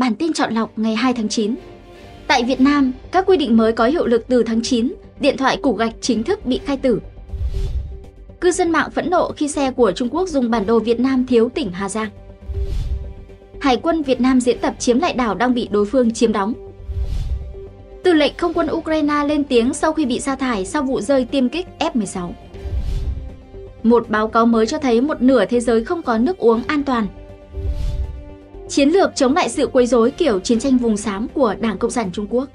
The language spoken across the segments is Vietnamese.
Bản tin chọn lọc ngày 2 tháng 9. Tại Việt Nam, các quy định mới có hiệu lực từ tháng 9, điện thoại củ gạch chính thức bị khai tử. Cư dân mạng phẫn nộ khi xe của Trung Quốc dùng bản đồ Việt Nam thiếu tỉnh Hà Giang. Hải quân Việt Nam diễn tập chiếm lại đảo đang bị đối phương chiếm đóng. Tư lệnh không quân Ukraine lên tiếng sau khi bị sa thải sau vụ rơi tiêm kích F-16. Một báo cáo mới cho thấy một nửa thế giới không có nước uống an toàn Chiến lược chống lại sự quấy rối kiểu chiến tranh vùng xám của Đảng Cộng sản Trung Quốc.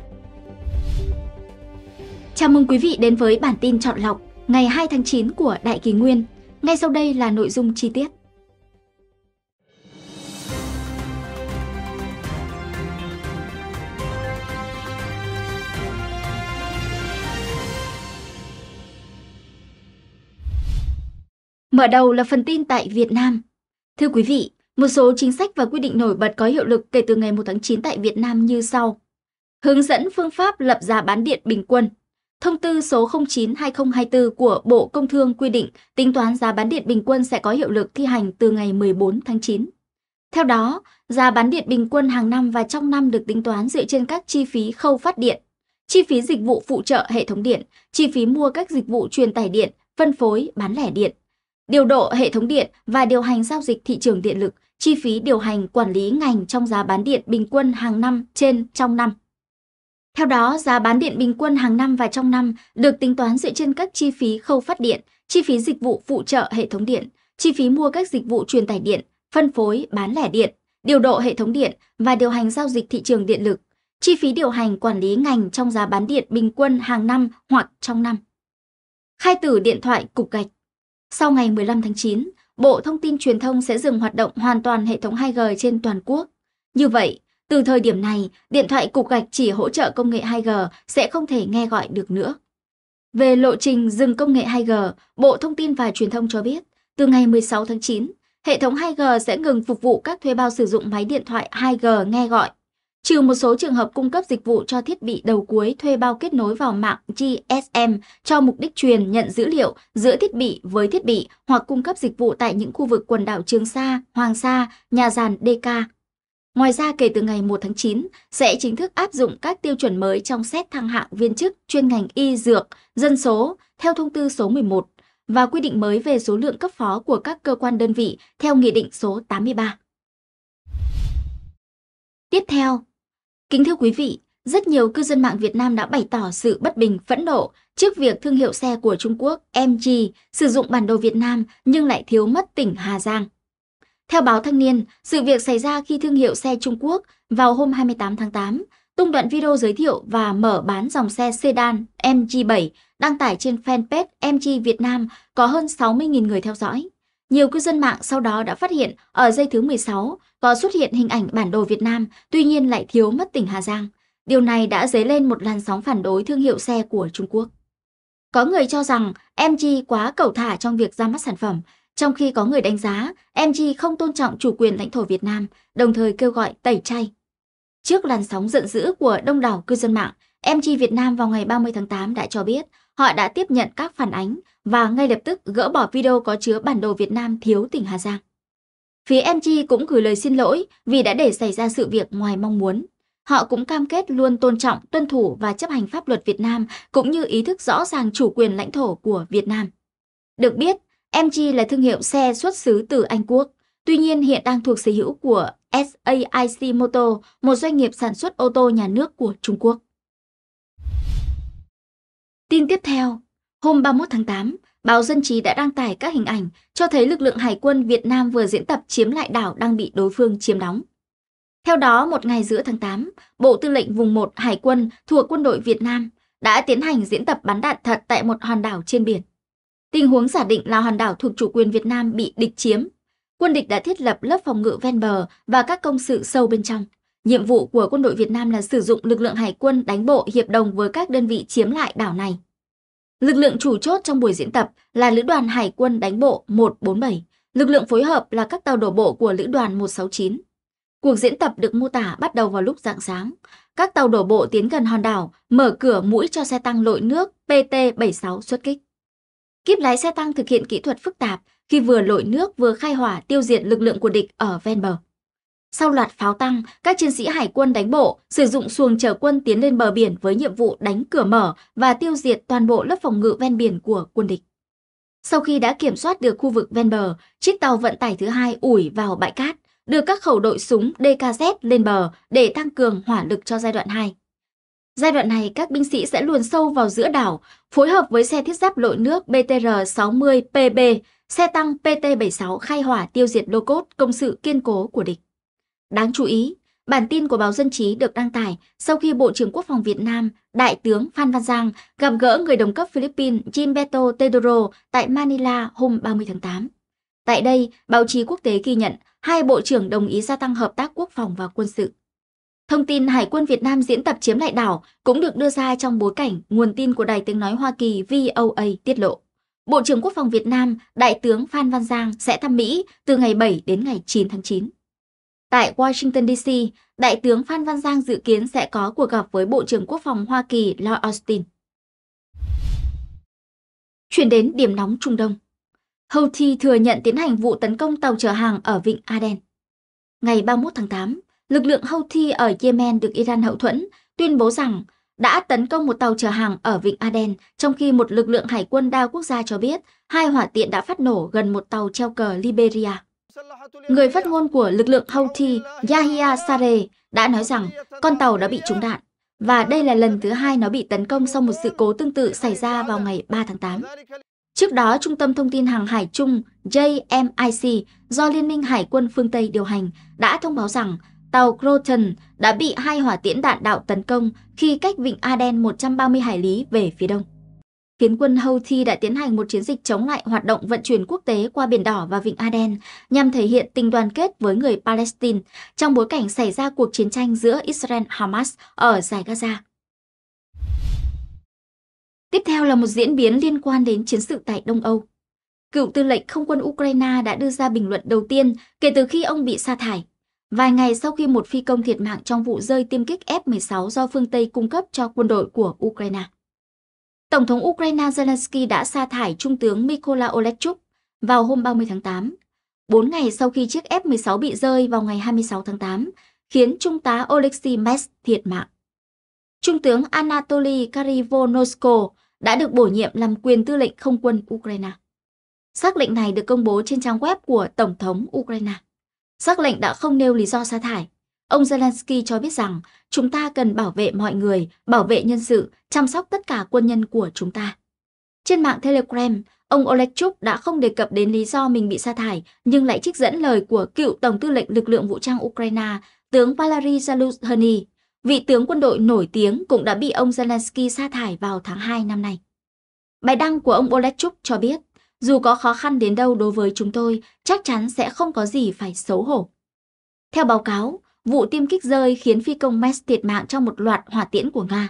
Chào mừng quý vị đến với bản tin chọn lọc ngày 2 tháng 9 của Đại Kỳ Nguyên. Ngay sau đây là nội dung chi tiết. Mở đầu là phần tin tại Việt Nam. Thưa quý vị, một số chính sách và quy định nổi bật có hiệu lực kể từ ngày 1 tháng 9 tại Việt Nam như sau. Hướng dẫn phương pháp lập giá bán điện bình quân. Thông tư số 09-2024 của Bộ Công Thương quy định tính toán giá bán điện bình quân sẽ có hiệu lực thi hành từ ngày 14 tháng 9. Theo đó, giá bán điện bình quân hàng năm và trong năm được tính toán dựa trên các chi phí khâu phát điện, chi phí dịch vụ phụ trợ hệ thống điện, chi phí mua các dịch vụ truyền tải điện, phân phối, bán lẻ điện, điều độ hệ thống điện và điều hành giao dịch thị trường điện lực, chi phí điều hành quản lý ngành trong giá bán điện bình quân hàng năm trên trong năm. Theo đó, giá bán điện bình quân hàng năm và trong năm được tính toán dựa trên các chi phí khâu phát điện, chi phí dịch vụ phụ trợ hệ thống điện, chi phí mua các dịch vụ truyền tải điện, phân phối, bán lẻ điện, điều độ hệ thống điện và điều hành giao dịch thị trường điện lực, chi phí điều hành quản lý ngành trong giá bán điện bình quân hàng năm hoặc trong năm. Khai tử điện thoại cục gạch Sau ngày 15 tháng 9, Bộ Thông tin Truyền thông sẽ dừng hoạt động hoàn toàn hệ thống 2G trên toàn quốc. Như vậy, từ thời điểm này, điện thoại cục gạch chỉ hỗ trợ công nghệ 2G sẽ không thể nghe gọi được nữa. Về lộ trình dừng công nghệ 2G, Bộ Thông tin và Truyền thông cho biết, từ ngày 16 tháng 9, hệ thống 2G sẽ ngừng phục vụ các thuê bao sử dụng máy điện thoại 2G nghe gọi Trừ một số trường hợp cung cấp dịch vụ cho thiết bị đầu cuối thuê bao kết nối vào mạng GSM cho mục đích truyền nhận dữ liệu giữa thiết bị với thiết bị hoặc cung cấp dịch vụ tại những khu vực quần đảo Trường Sa, Hoàng Sa, Nhà Giàn, DK. Ngoài ra, kể từ ngày 1 tháng 9, sẽ chính thức áp dụng các tiêu chuẩn mới trong xét thăng hạng viên chức chuyên ngành y dược, dân số, theo thông tư số 11 và quy định mới về số lượng cấp phó của các cơ quan đơn vị theo Nghị định số 83. Tiếp theo, Kính thưa quý vị, rất nhiều cư dân mạng Việt Nam đã bày tỏ sự bất bình, phẫn nộ trước việc thương hiệu xe của Trung Quốc MG sử dụng bản đồ Việt Nam nhưng lại thiếu mất tỉnh Hà Giang. Theo báo Thanh niên, sự việc xảy ra khi thương hiệu xe Trung Quốc vào hôm 28 tháng 8 tung đoạn video giới thiệu và mở bán dòng xe sedan MG7 đăng tải trên fanpage MG Việt Nam có hơn 60.000 người theo dõi. Nhiều cư dân mạng sau đó đã phát hiện ở dây thứ 16 có xuất hiện hình ảnh bản đồ Việt Nam, tuy nhiên lại thiếu mất tỉnh Hà Giang. Điều này đã dấy lên một làn sóng phản đối thương hiệu xe của Trung Quốc. Có người cho rằng MG quá cầu thả trong việc ra mắt sản phẩm, trong khi có người đánh giá MG không tôn trọng chủ quyền lãnh thổ Việt Nam, đồng thời kêu gọi tẩy chay. Trước làn sóng giận dữ của đông đảo cư dân mạng, MG Việt Nam vào ngày 30 tháng 8 đã cho biết họ đã tiếp nhận các phản ánh và ngay lập tức gỡ bỏ video có chứa bản đồ Việt Nam thiếu tỉnh Hà Giang. Phía MG cũng gửi lời xin lỗi vì đã để xảy ra sự việc ngoài mong muốn. Họ cũng cam kết luôn tôn trọng, tuân thủ và chấp hành pháp luật Việt Nam cũng như ý thức rõ ràng chủ quyền lãnh thổ của Việt Nam. Được biết, MG là thương hiệu xe xuất xứ từ Anh Quốc. Tuy nhiên hiện đang thuộc sở hữu của SAIC Motor, một doanh nghiệp sản xuất ô tô nhà nước của Trung Quốc. Tin tiếp theo, Hôm 31 tháng 8, báo Dân trí đã đăng tải các hình ảnh cho thấy lực lượng Hải quân Việt Nam vừa diễn tập chiếm lại đảo đang bị đối phương chiếm đóng. Theo đó, một ngày giữa tháng 8, Bộ Tư lệnh Vùng 1 Hải quân thuộc quân đội Việt Nam đã tiến hành diễn tập bắn đạn thật tại một hòn đảo trên biển. Tình huống giả định là hòn đảo thuộc chủ quyền Việt Nam bị địch chiếm. Quân địch đã thiết lập lớp phòng ngự ven bờ và các công sự sâu bên trong. Nhiệm vụ của quân đội Việt Nam là sử dụng lực lượng hải quân đánh bộ hiệp đồng với các đơn vị chiếm lại đảo này. Lực lượng chủ chốt trong buổi diễn tập là Lữ đoàn Hải quân đánh bộ 147, lực lượng phối hợp là các tàu đổ bộ của Lữ đoàn 169. Cuộc diễn tập được mô tả bắt đầu vào lúc rạng sáng. Các tàu đổ bộ tiến gần hòn đảo, mở cửa mũi cho xe tăng lội nước PT-76 xuất kích. Kiếp lái xe tăng thực hiện kỹ thuật phức tạp khi vừa lội nước vừa khai hỏa tiêu diệt lực lượng của địch ở ven bờ. Sau loạt pháo tăng, các chiến sĩ hải quân đánh bộ sử dụng xuồng chở quân tiến lên bờ biển với nhiệm vụ đánh cửa mở và tiêu diệt toàn bộ lớp phòng ngự ven biển của quân địch. Sau khi đã kiểm soát được khu vực ven bờ, chiếc tàu vận tải thứ hai ủi vào bãi cát, đưa các khẩu đội súng DKZ lên bờ để tăng cường hỏa lực cho giai đoạn 2. Giai đoạn này, các binh sĩ sẽ luồn sâu vào giữa đảo, phối hợp với xe thiết giáp lội nước BTR-60 PB, xe tăng PT-76 khai hỏa tiêu diệt lô cốt công sự kiên cố của địch. Đáng chú ý, bản tin của báo Dân chí được đăng tải sau khi Bộ trưởng Quốc phòng Việt Nam, Đại tướng Phan Văn Giang gặp gỡ người đồng cấp Philippines Gilberto Tedoro tại Manila hôm 30 tháng 8. Tại đây, báo chí quốc tế ghi nhận hai bộ trưởng đồng ý gia tăng hợp tác quốc phòng và quân sự. Thông tin Hải quân Việt Nam diễn tập chiếm lại đảo cũng được đưa ra trong bối cảnh nguồn tin của Đài tiếng nói Hoa Kỳ VOA tiết lộ. Bộ trưởng Quốc phòng Việt Nam, Đại tướng Phan Văn Giang sẽ thăm Mỹ từ ngày 7 đến ngày 9 tháng 9. Tại Washington DC, Đại tướng Phan Văn Giang dự kiến sẽ có cuộc gặp với Bộ trưởng Quốc phòng Hoa Kỳ Lloyd Austin. Chuyển đến điểm nóng Trung Đông. Houthi thừa nhận tiến hành vụ tấn công tàu chở hàng ở Vịnh Aden. Ngày 31 tháng 8, lực lượng Houthi ở Yemen được Iran hậu thuẫn tuyên bố rằng đã tấn công một tàu chở hàng ở Vịnh Aden, trong khi một lực lượng hải quân đa quốc gia cho biết hai hỏa tiện đã phát nổ gần một tàu treo cờ Liberia. Người phát ngôn của lực lượng Houthi Yahya Sareh đã nói rằng con tàu đã bị trúng đạn và đây là lần thứ hai nó bị tấn công sau một sự cố tương tự xảy ra vào ngày 3 tháng 8. Trước đó, Trung tâm Thông tin Hàng hải Chung JMIC do Liên minh Hải quân phương Tây điều hành đã thông báo rằng tàu Groton đã bị hai hỏa tiễn đạn đạo tấn công khi cách vịnh Aden 130 hải lý về phía đông. Phiến quân Houthi đã tiến hành một chiến dịch chống lại hoạt động vận chuyển quốc tế qua Biển Đỏ và Vịnh Aden nhằm thể hiện tình đoàn kết với người Palestine trong bối cảnh xảy ra cuộc chiến tranh giữa Israel-Hamas ở giải Gaza. Tiếp theo là một diễn biến liên quan đến chiến sự tại Đông Âu. Cựu tư lệnh không quân Ukraine đã đưa ra bình luận đầu tiên kể từ khi ông bị sa thải. Vài ngày sau khi một phi công thiệt mạng trong vụ rơi tiêm kích F-16 do phương Tây cung cấp cho quân đội của Ukraine. Tổng thống Ukraine Zelensky đã sa thải Trung tướng Mykola Olechuk vào hôm 30 tháng 8, 4 ngày sau khi chiếc F-16 bị rơi vào ngày 26 tháng 8, khiến Trung tá Oleksiy Mes thiệt mạng. Trung tướng Anatoly Karivonosko đã được bổ nhiệm làm quyền tư lệnh không quân Ukraine. Xác lệnh này được công bố trên trang web của Tổng thống Ukraine. Xác lệnh đã không nêu lý do sa thải, Ông Zelensky cho biết rằng chúng ta cần bảo vệ mọi người, bảo vệ nhân sự, chăm sóc tất cả quân nhân của chúng ta. Trên mạng Telegram, ông Olechuk đã không đề cập đến lý do mình bị sa thải nhưng lại trích dẫn lời của cựu Tổng tư lệnh lực lượng vũ trang Ukraine, tướng Valery Zaluzhny. Vị tướng quân đội nổi tiếng cũng đã bị ông Zelensky sa thải vào tháng 2 năm nay. Bài đăng của ông Olechuk cho biết, dù có khó khăn đến đâu đối với chúng tôi, chắc chắn sẽ không có gì phải xấu hổ. Theo báo cáo, Vụ tiêm kích rơi khiến phi công Mess thiệt mạng trong một loạt hỏa tiễn của Nga,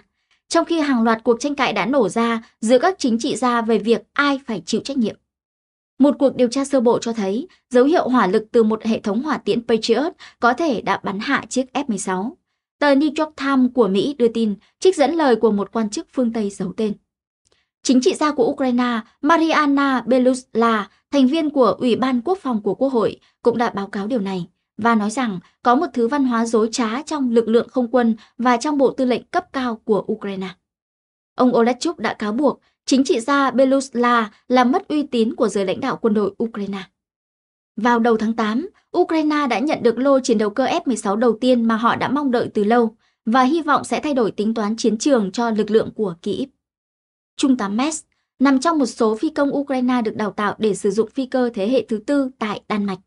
trong khi hàng loạt cuộc tranh cãi đã nổ ra giữa các chính trị gia về việc ai phải chịu trách nhiệm. Một cuộc điều tra sơ bộ cho thấy dấu hiệu hỏa lực từ một hệ thống hỏa tiễn Patriot có thể đã bắn hạ chiếc F-16. Tờ New York Times của Mỹ đưa tin, trích dẫn lời của một quan chức phương Tây giấu tên. Chính trị gia của Ukraine Mariana Belusla, thành viên của Ủy ban Quốc phòng của Quốc hội, cũng đã báo cáo điều này và nói rằng có một thứ văn hóa dối trá trong lực lượng không quân và trong bộ tư lệnh cấp cao của Ukraine. Ông Olechuk đã cáo buộc chính trị gia Belusla làm mất uy tín của giới lãnh đạo quân đội Ukraine. Vào đầu tháng 8, Ukraine đã nhận được lô chiến đấu cơ F-16 đầu tiên mà họ đã mong đợi từ lâu và hy vọng sẽ thay đổi tính toán chiến trường cho lực lượng của Kyiv. Trung tá Mess nằm trong một số phi công Ukraine được đào tạo để sử dụng phi cơ thế hệ thứ tư tại Đan Mạch.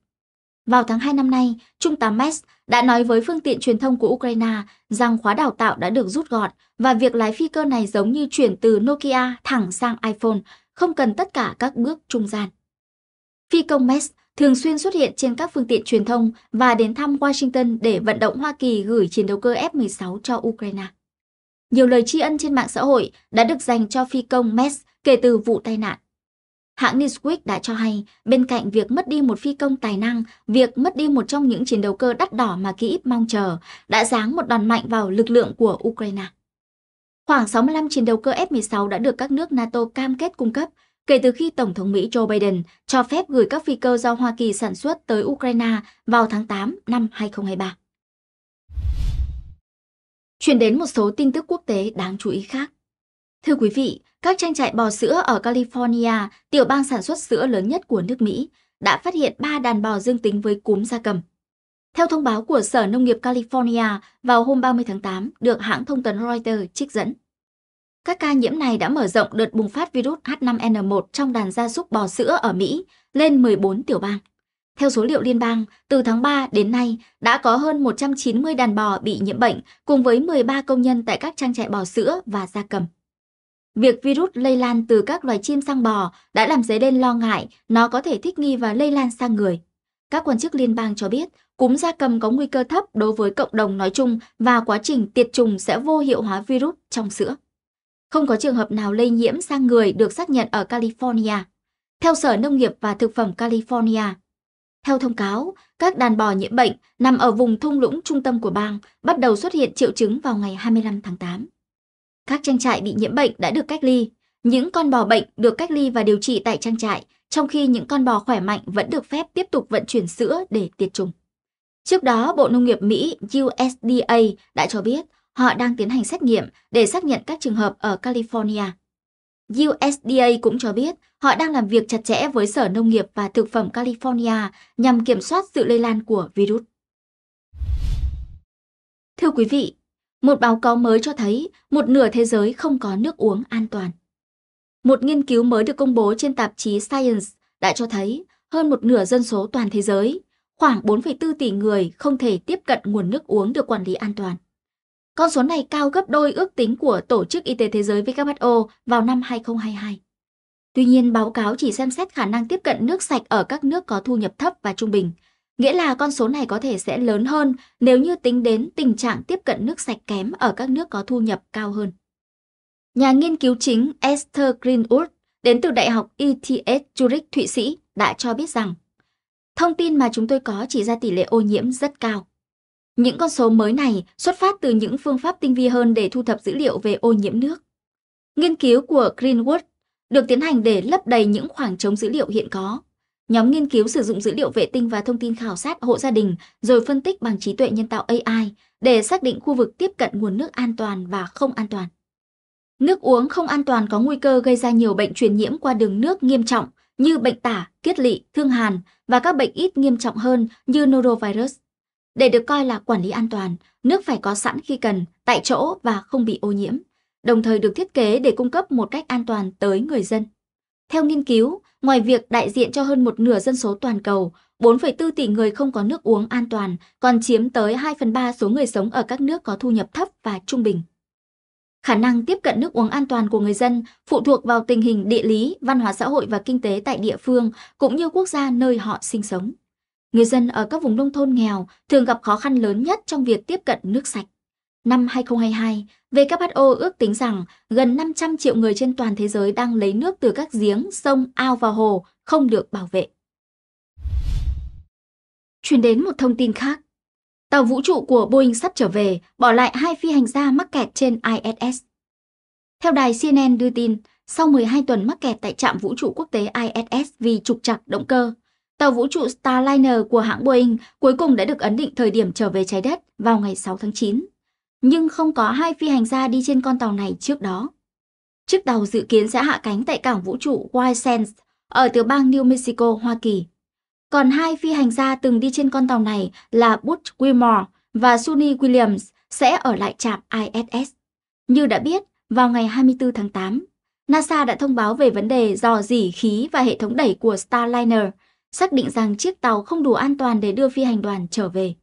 Vào tháng 2 năm nay, Trung tá Metz đã nói với phương tiện truyền thông của Ukraine rằng khóa đào tạo đã được rút gọn và việc lái phi cơ này giống như chuyển từ Nokia thẳng sang iPhone, không cần tất cả các bước trung gian. Phi công Metz thường xuyên xuất hiện trên các phương tiện truyền thông và đến thăm Washington để vận động Hoa Kỳ gửi chiến đấu cơ F-16 cho Ukraine. Nhiều lời tri ân trên mạng xã hội đã được dành cho phi công Metz kể từ vụ tai nạn. Hãng Newsweek đã cho hay, bên cạnh việc mất đi một phi công tài năng, việc mất đi một trong những chiến đấu cơ đắt đỏ mà Kyiv mong chờ đã giáng một đòn mạnh vào lực lượng của Ukraine. Khoảng 65 chiến đấu cơ F-16 đã được các nước NATO cam kết cung cấp kể từ khi Tổng thống Mỹ Joe Biden cho phép gửi các phi cơ do Hoa Kỳ sản xuất tới Ukraine vào tháng 8 năm 2023. Chuyển đến một số tin tức quốc tế đáng chú ý khác. Thưa quý vị, các trang trại bò sữa ở California, tiểu bang sản xuất sữa lớn nhất của nước Mỹ, đã phát hiện 3 đàn bò dương tính với cúm gia cầm. Theo thông báo của Sở Nông nghiệp California vào hôm 30 tháng 8 được hãng thông tấn Reuters trích dẫn. Các ca nhiễm này đã mở rộng đợt bùng phát virus H5N1 trong đàn gia súc bò sữa ở Mỹ lên 14 tiểu bang. Theo số liệu liên bang, từ tháng 3 đến nay đã có hơn 190 đàn bò bị nhiễm bệnh cùng với 13 công nhân tại các trang trại bò sữa và gia cầm. Việc virus lây lan từ các loài chim sang bò đã làm dấy lên lo ngại nó có thể thích nghi và lây lan sang người. Các quan chức liên bang cho biết, cúm gia cầm có nguy cơ thấp đối với cộng đồng nói chung và quá trình tiệt trùng sẽ vô hiệu hóa virus trong sữa. Không có trường hợp nào lây nhiễm sang người được xác nhận ở California. Theo Sở Nông nghiệp và Thực phẩm California, theo thông cáo, các đàn bò nhiễm bệnh nằm ở vùng thung lũng trung tâm của bang bắt đầu xuất hiện triệu chứng vào ngày 25 tháng 8. Các trang trại bị nhiễm bệnh đã được cách ly, những con bò bệnh được cách ly và điều trị tại trang trại, trong khi những con bò khỏe mạnh vẫn được phép tiếp tục vận chuyển sữa để tiệt trùng. Trước đó, Bộ Nông nghiệp Mỹ USDA đã cho biết họ đang tiến hành xét nghiệm để xác nhận các trường hợp ở California. USDA cũng cho biết họ đang làm việc chặt chẽ với Sở Nông nghiệp và Thực phẩm California nhằm kiểm soát sự lây lan của virus. Thưa quý vị, một báo cáo mới cho thấy một nửa thế giới không có nước uống an toàn. Một nghiên cứu mới được công bố trên tạp chí Science đã cho thấy hơn một nửa dân số toàn thế giới, khoảng 4,4 tỷ người không thể tiếp cận nguồn nước uống được quản lý an toàn. Con số này cao gấp đôi ước tính của Tổ chức Y tế Thế giới WHO vào năm 2022. Tuy nhiên, báo cáo chỉ xem xét khả năng tiếp cận nước sạch ở các nước có thu nhập thấp và trung bình, Nghĩa là con số này có thể sẽ lớn hơn nếu như tính đến tình trạng tiếp cận nước sạch kém ở các nước có thu nhập cao hơn. Nhà nghiên cứu chính Esther Greenwood đến từ Đại học ETH Zurich Thụy Sĩ đã cho biết rằng thông tin mà chúng tôi có chỉ ra tỷ lệ ô nhiễm rất cao. Những con số mới này xuất phát từ những phương pháp tinh vi hơn để thu thập dữ liệu về ô nhiễm nước. Nghiên cứu của Greenwood được tiến hành để lấp đầy những khoảng trống dữ liệu hiện có Nhóm nghiên cứu sử dụng dữ liệu vệ tinh và thông tin khảo sát hộ gia đình rồi phân tích bằng trí tuệ nhân tạo AI để xác định khu vực tiếp cận nguồn nước an toàn và không an toàn. Nước uống không an toàn có nguy cơ gây ra nhiều bệnh truyền nhiễm qua đường nước nghiêm trọng như bệnh tả, kiết lỵ, thương hàn và các bệnh ít nghiêm trọng hơn như norovirus. Để được coi là quản lý an toàn, nước phải có sẵn khi cần, tại chỗ và không bị ô nhiễm, đồng thời được thiết kế để cung cấp một cách an toàn tới người dân. Theo nghiên cứu, Ngoài việc đại diện cho hơn một nửa dân số toàn cầu, 4,4 tỷ người không có nước uống an toàn, còn chiếm tới 2 phần 3 số người sống ở các nước có thu nhập thấp và trung bình. Khả năng tiếp cận nước uống an toàn của người dân phụ thuộc vào tình hình địa lý, văn hóa xã hội và kinh tế tại địa phương cũng như quốc gia nơi họ sinh sống. Người dân ở các vùng nông thôn nghèo thường gặp khó khăn lớn nhất trong việc tiếp cận nước sạch. Năm 2022, WHO ước tính rằng gần 500 triệu người trên toàn thế giới đang lấy nước từ các giếng, sông, ao và hồ không được bảo vệ. Chuyển đến một thông tin khác. Tàu vũ trụ của Boeing sắp trở về, bỏ lại hai phi hành gia mắc kẹt trên ISS. Theo đài CNN đưa tin, sau 12 tuần mắc kẹt tại trạm vũ trụ quốc tế ISS vì trục trặc động cơ, tàu vũ trụ Starliner của hãng Boeing cuối cùng đã được ấn định thời điểm trở về trái đất vào ngày 6 tháng 9 nhưng không có hai phi hành gia đi trên con tàu này trước đó. Chiếc tàu dự kiến sẽ hạ cánh tại cảng vũ trụ White Sands ở tiểu bang New Mexico, Hoa Kỳ. Còn hai phi hành gia từng đi trên con tàu này là Butch Wilmore và Sunny Williams sẽ ở lại trạm ISS. Như đã biết, vào ngày 24 tháng 8, NASA đã thông báo về vấn đề dò dỉ khí và hệ thống đẩy của Starliner, xác định rằng chiếc tàu không đủ an toàn để đưa phi hành đoàn trở về.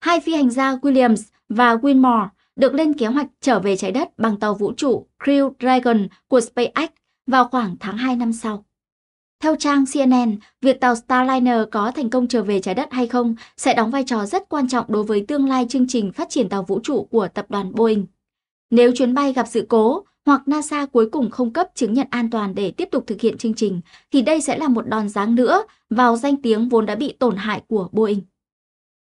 Hai phi hành gia Williams và Winmore được lên kế hoạch trở về trái đất bằng tàu vũ trụ Crew Dragon của SpaceX vào khoảng tháng 2 năm sau. Theo trang CNN, việc tàu Starliner có thành công trở về trái đất hay không sẽ đóng vai trò rất quan trọng đối với tương lai chương trình phát triển tàu vũ trụ của tập đoàn Boeing. Nếu chuyến bay gặp sự cố hoặc NASA cuối cùng không cấp chứng nhận an toàn để tiếp tục thực hiện chương trình, thì đây sẽ là một đòn giáng nữa vào danh tiếng vốn đã bị tổn hại của Boeing.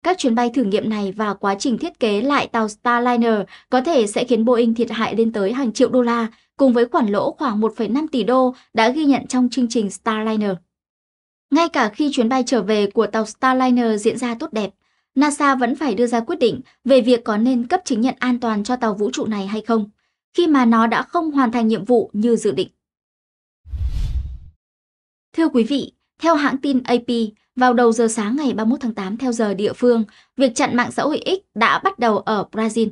Các chuyến bay thử nghiệm này và quá trình thiết kế lại tàu Starliner có thể sẽ khiến Boeing thiệt hại lên tới hàng triệu đô la, cùng với khoản lỗ khoảng 1,5 tỷ đô đã ghi nhận trong chương trình Starliner. Ngay cả khi chuyến bay trở về của tàu Starliner diễn ra tốt đẹp, NASA vẫn phải đưa ra quyết định về việc có nên cấp chứng nhận an toàn cho tàu vũ trụ này hay không, khi mà nó đã không hoàn thành nhiệm vụ như dự định. Thưa quý vị, theo hãng tin AP, vào đầu giờ sáng ngày 31 tháng 8 theo giờ địa phương, việc chặn mạng xã hội X đã bắt đầu ở Brazil.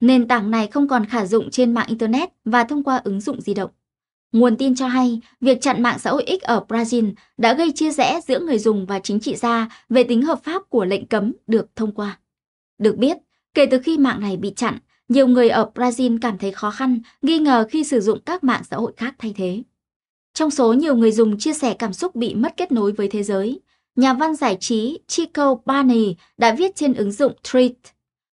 Nền tảng này không còn khả dụng trên mạng Internet và thông qua ứng dụng di động. Nguồn tin cho hay, việc chặn mạng xã hội X ở Brazil đã gây chia rẽ giữa người dùng và chính trị gia về tính hợp pháp của lệnh cấm được thông qua. Được biết, kể từ khi mạng này bị chặn, nhiều người ở Brazil cảm thấy khó khăn, nghi ngờ khi sử dụng các mạng xã hội khác thay thế. Trong số nhiều người dùng chia sẻ cảm xúc bị mất kết nối với thế giới, nhà văn giải trí Chico Barney đã viết trên ứng dụng Treat.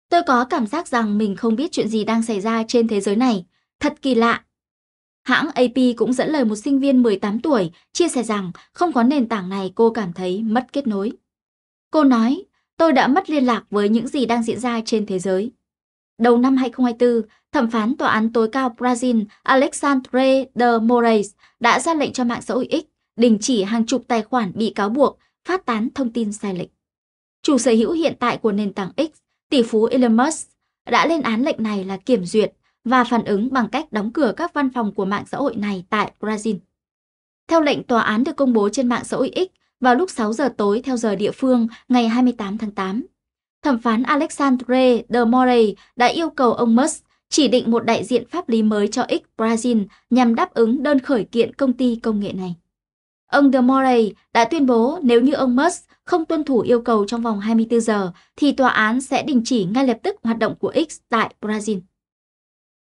Tôi có cảm giác rằng mình không biết chuyện gì đang xảy ra trên thế giới này. Thật kỳ lạ. Hãng AP cũng dẫn lời một sinh viên 18 tuổi chia sẻ rằng không có nền tảng này cô cảm thấy mất kết nối. Cô nói, tôi đã mất liên lạc với những gì đang diễn ra trên thế giới. Đầu năm 2024, thẩm phán tòa án tối cao Brazil Alexandre de Moraes đã ra lệnh cho mạng xã hội X đình chỉ hàng chục tài khoản bị cáo buộc phát tán thông tin sai lệch. Chủ sở hữu hiện tại của nền tảng X, tỷ phú Elon Musk, đã lên án lệnh này là kiểm duyệt và phản ứng bằng cách đóng cửa các văn phòng của mạng xã hội này tại Brazil. Theo lệnh tòa án được công bố trên mạng xã hội X vào lúc 6 giờ tối theo giờ địa phương ngày 28 tháng 8, thẩm phán Alexandre de moray đã yêu cầu ông Musk chỉ định một đại diện pháp lý mới cho X Brazil nhằm đáp ứng đơn khởi kiện công ty công nghệ này. Ông De Moray đã tuyên bố nếu như ông Musk không tuân thủ yêu cầu trong vòng 24 giờ, thì tòa án sẽ đình chỉ ngay lập tức hoạt động của X tại Brazil.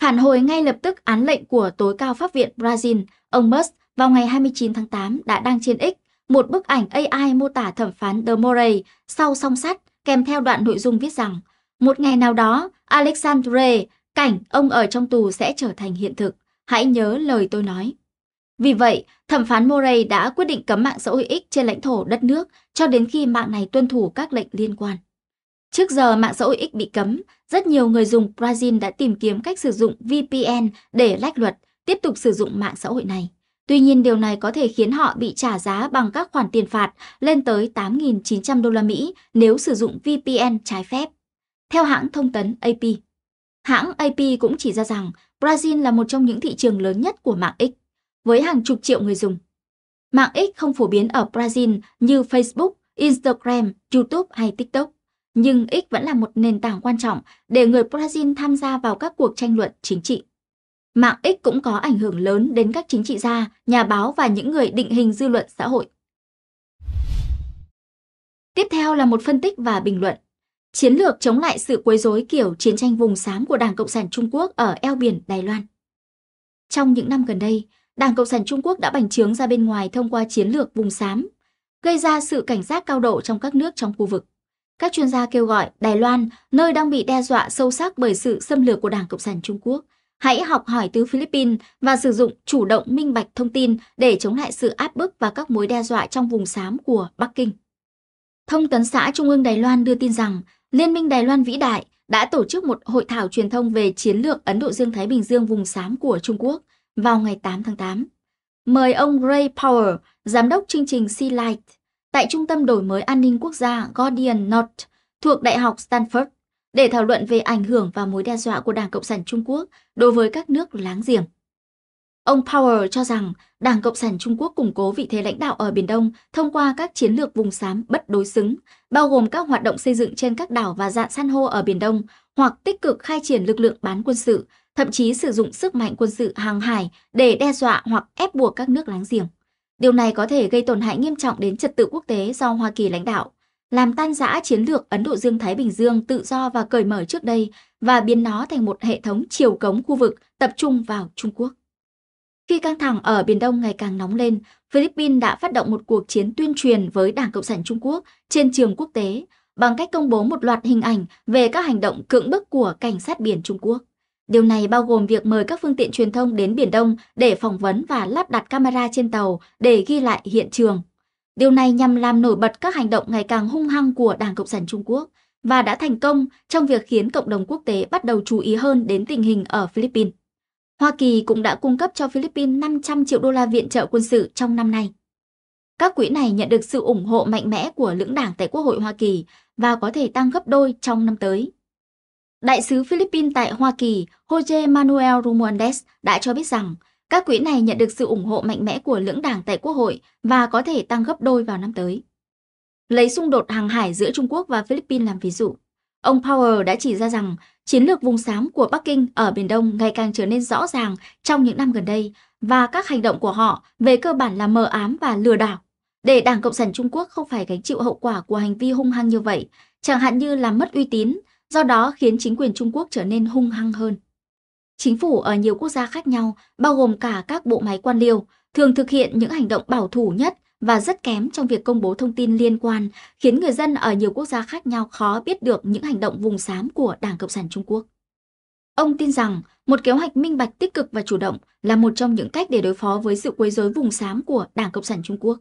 Phản hồi ngay lập tức án lệnh của tối cao pháp viện Brazil, ông Musk vào ngày 29 tháng 8 đã đăng trên X một bức ảnh AI mô tả thẩm phán De Moray sau song sắt kèm theo đoạn nội dung viết rằng một ngày nào đó, Alexandre, cảnh ông ở trong tù sẽ trở thành hiện thực. Hãy nhớ lời tôi nói. Vì vậy, thẩm phán Moray đã quyết định cấm mạng xã hội X trên lãnh thổ đất nước cho đến khi mạng này tuân thủ các lệnh liên quan. Trước giờ mạng xã hội X bị cấm, rất nhiều người dùng Brazil đã tìm kiếm cách sử dụng VPN để lách luật, tiếp tục sử dụng mạng xã hội này. Tuy nhiên điều này có thể khiến họ bị trả giá bằng các khoản tiền phạt lên tới 8.900 đô la Mỹ nếu sử dụng VPN trái phép. Theo hãng thông tấn AP, hãng AP cũng chỉ ra rằng Brazil là một trong những thị trường lớn nhất của mạng X với hàng chục triệu người dùng. Mạng X không phổ biến ở Brazil như Facebook, Instagram, YouTube hay TikTok, nhưng X vẫn là một nền tảng quan trọng để người Brazil tham gia vào các cuộc tranh luận chính trị. Mạng X cũng có ảnh hưởng lớn đến các chính trị gia, nhà báo và những người định hình dư luận xã hội. Tiếp theo là một phân tích và bình luận. Chiến lược chống lại sự quấy rối kiểu chiến tranh vùng xám của Đảng Cộng sản Trung Quốc ở eo biển Đài Loan. Trong những năm gần đây, Đảng Cộng sản Trung Quốc đã bành trướng ra bên ngoài thông qua chiến lược vùng xám, gây ra sự cảnh giác cao độ trong các nước trong khu vực. Các chuyên gia kêu gọi Đài Loan, nơi đang bị đe dọa sâu sắc bởi sự xâm lược của Đảng Cộng sản Trung Quốc, hãy học hỏi từ Philippines và sử dụng chủ động minh bạch thông tin để chống lại sự áp bức và các mối đe dọa trong vùng xám của Bắc Kinh. Thông tấn xã Trung ương Đài Loan đưa tin rằng Liên minh Đài Loan vĩ đại đã tổ chức một hội thảo truyền thông về chiến lược Ấn Độ Dương-Thái Bình Dương vùng xám của Trung Quốc – vào ngày 8 tháng 8. Mời ông Ray Power, giám đốc chương trình Sea Light, tại Trung tâm Đổi mới An ninh Quốc gia Guardian North thuộc Đại học Stanford để thảo luận về ảnh hưởng và mối đe dọa của Đảng Cộng sản Trung Quốc đối với các nước láng giềng. Ông Power cho rằng Đảng Cộng sản Trung Quốc củng cố vị thế lãnh đạo ở Biển Đông thông qua các chiến lược vùng xám bất đối xứng, bao gồm các hoạt động xây dựng trên các đảo và dạng san hô ở Biển Đông, hoặc tích cực khai triển lực lượng bán quân sự, thậm chí sử dụng sức mạnh quân sự hàng hải để đe dọa hoặc ép buộc các nước láng giềng. Điều này có thể gây tổn hại nghiêm trọng đến trật tự quốc tế do Hoa Kỳ lãnh đạo, làm tan rã chiến lược Ấn Độ Dương-Thái Bình Dương tự do và cởi mở trước đây và biến nó thành một hệ thống chiều cống khu vực tập trung vào Trung Quốc. Khi căng thẳng ở Biển Đông ngày càng nóng lên, Philippines đã phát động một cuộc chiến tuyên truyền với Đảng Cộng sản Trung Quốc trên trường quốc tế bằng cách công bố một loạt hình ảnh về các hành động cưỡng bức của cảnh sát biển Trung Quốc. Điều này bao gồm việc mời các phương tiện truyền thông đến Biển Đông để phỏng vấn và lắp đặt camera trên tàu để ghi lại hiện trường. Điều này nhằm làm nổi bật các hành động ngày càng hung hăng của Đảng Cộng sản Trung Quốc và đã thành công trong việc khiến cộng đồng quốc tế bắt đầu chú ý hơn đến tình hình ở Philippines. Hoa Kỳ cũng đã cung cấp cho Philippines 500 triệu đô la viện trợ quân sự trong năm nay. Các quỹ này nhận được sự ủng hộ mạnh mẽ của lưỡng đảng tại Quốc hội Hoa Kỳ và có thể tăng gấp đôi trong năm tới. Đại sứ Philippines tại Hoa Kỳ Jose Manuel Romualdez đã cho biết rằng các quỹ này nhận được sự ủng hộ mạnh mẽ của lưỡng đảng tại Quốc hội và có thể tăng gấp đôi vào năm tới. Lấy xung đột hàng hải giữa Trung Quốc và Philippines làm ví dụ, ông Power đã chỉ ra rằng Chiến lược vùng xám của Bắc Kinh ở Biển Đông ngày càng trở nên rõ ràng trong những năm gần đây và các hành động của họ về cơ bản là mờ ám và lừa đảo. Để Đảng Cộng sản Trung Quốc không phải gánh chịu hậu quả của hành vi hung hăng như vậy, chẳng hạn như làm mất uy tín, do đó khiến chính quyền Trung Quốc trở nên hung hăng hơn. Chính phủ ở nhiều quốc gia khác nhau, bao gồm cả các bộ máy quan liêu, thường thực hiện những hành động bảo thủ nhất và rất kém trong việc công bố thông tin liên quan, khiến người dân ở nhiều quốc gia khác nhau khó biết được những hành động vùng xám của Đảng Cộng sản Trung Quốc. Ông tin rằng một kế hoạch minh bạch tích cực và chủ động là một trong những cách để đối phó với sự quấy rối vùng xám của Đảng Cộng sản Trung Quốc.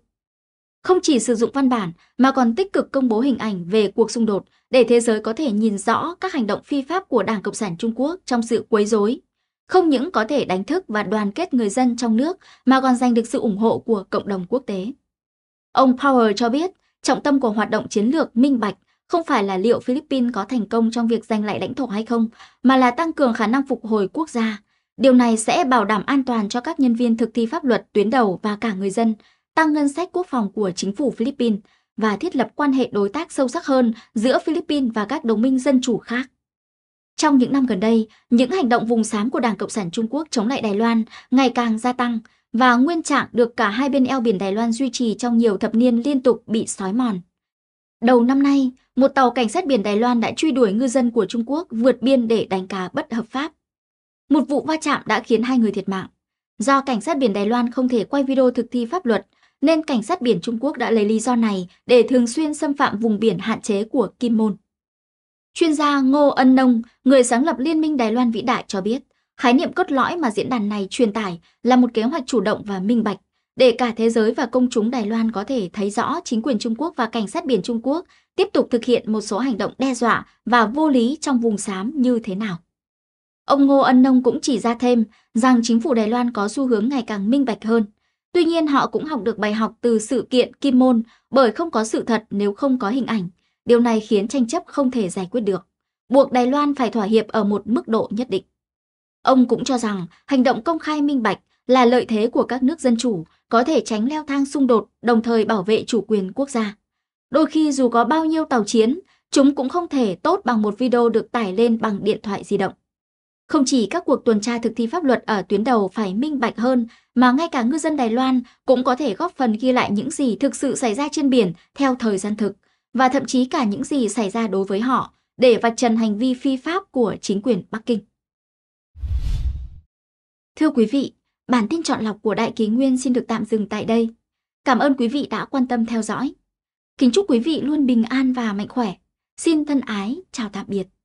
Không chỉ sử dụng văn bản mà còn tích cực công bố hình ảnh về cuộc xung đột để thế giới có thể nhìn rõ các hành động phi pháp của Đảng Cộng sản Trung Quốc trong sự quấy rối, không những có thể đánh thức và đoàn kết người dân trong nước mà còn giành được sự ủng hộ của cộng đồng quốc tế. Ông Power cho biết, trọng tâm của hoạt động chiến lược minh bạch không phải là liệu Philippines có thành công trong việc giành lại lãnh thổ hay không, mà là tăng cường khả năng phục hồi quốc gia. Điều này sẽ bảo đảm an toàn cho các nhân viên thực thi pháp luật tuyến đầu và cả người dân, tăng ngân sách quốc phòng của chính phủ Philippines và thiết lập quan hệ đối tác sâu sắc hơn giữa Philippines và các đồng minh dân chủ khác. Trong những năm gần đây, những hành động vùng xám của Đảng Cộng sản Trung Quốc chống lại Đài Loan ngày càng gia tăng – và nguyên trạng được cả hai bên eo biển Đài Loan duy trì trong nhiều thập niên liên tục bị sói mòn. Đầu năm nay, một tàu cảnh sát biển Đài Loan đã truy đuổi ngư dân của Trung Quốc vượt biên để đánh cá bất hợp pháp. Một vụ va chạm đã khiến hai người thiệt mạng. Do cảnh sát biển Đài Loan không thể quay video thực thi pháp luật, nên cảnh sát biển Trung Quốc đã lấy lý do này để thường xuyên xâm phạm vùng biển hạn chế của Kim Môn. Chuyên gia Ngô Ân Nông, người sáng lập Liên minh Đài Loan vĩ đại cho biết, Khái niệm cốt lõi mà diễn đàn này truyền tải là một kế hoạch chủ động và minh bạch để cả thế giới và công chúng Đài Loan có thể thấy rõ chính quyền Trung Quốc và cảnh sát biển Trung Quốc tiếp tục thực hiện một số hành động đe dọa và vô lý trong vùng xám như thế nào. Ông Ngô Ân Nông cũng chỉ ra thêm rằng chính phủ Đài Loan có xu hướng ngày càng minh bạch hơn. Tuy nhiên họ cũng học được bài học từ sự kiện Kim Môn bởi không có sự thật nếu không có hình ảnh. Điều này khiến tranh chấp không thể giải quyết được, buộc Đài Loan phải thỏa hiệp ở một mức độ nhất định. Ông cũng cho rằng hành động công khai minh bạch là lợi thế của các nước dân chủ, có thể tránh leo thang xung đột, đồng thời bảo vệ chủ quyền quốc gia. Đôi khi dù có bao nhiêu tàu chiến, chúng cũng không thể tốt bằng một video được tải lên bằng điện thoại di động. Không chỉ các cuộc tuần tra thực thi pháp luật ở tuyến đầu phải minh bạch hơn, mà ngay cả ngư dân Đài Loan cũng có thể góp phần ghi lại những gì thực sự xảy ra trên biển theo thời gian thực, và thậm chí cả những gì xảy ra đối với họ, để vạch trần hành vi phi pháp của chính quyền Bắc Kinh. Thưa quý vị, bản tin chọn lọc của Đại Ký Nguyên xin được tạm dừng tại đây. Cảm ơn quý vị đã quan tâm theo dõi. Kính chúc quý vị luôn bình an và mạnh khỏe. Xin thân ái, chào tạm biệt.